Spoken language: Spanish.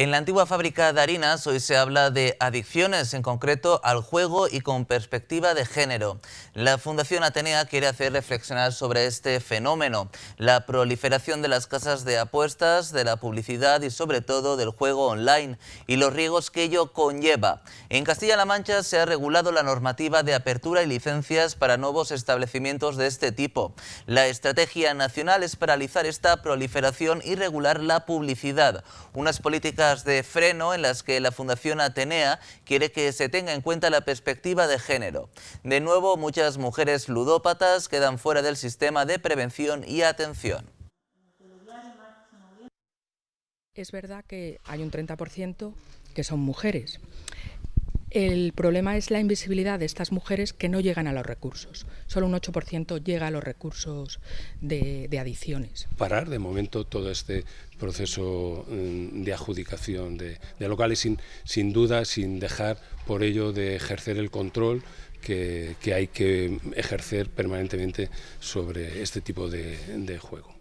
En la antigua fábrica de harinas hoy se habla de adicciones, en concreto al juego y con perspectiva de género. La Fundación Atenea quiere hacer reflexionar sobre este fenómeno, la proliferación de las casas de apuestas, de la publicidad y sobre todo del juego online y los riesgos que ello conlleva. En Castilla-La Mancha se ha regulado la normativa de apertura y licencias para nuevos establecimientos de este tipo. La estrategia nacional es paralizar esta proliferación y regular la publicidad, unas políticas de freno en las que la Fundación Atenea quiere que se tenga en cuenta la perspectiva de género. De nuevo, muchas mujeres ludópatas quedan fuera del sistema de prevención y atención. Es verdad que hay un 30% que son mujeres, el problema es la invisibilidad de estas mujeres que no llegan a los recursos. Solo un 8% llega a los recursos de, adiciones. Parar de momento todo este proceso mm, de adjudicación de, locales sin, duda, sin dejar por ello de ejercer el control que, hay que ejercer permanentemente sobre este tipo de juego.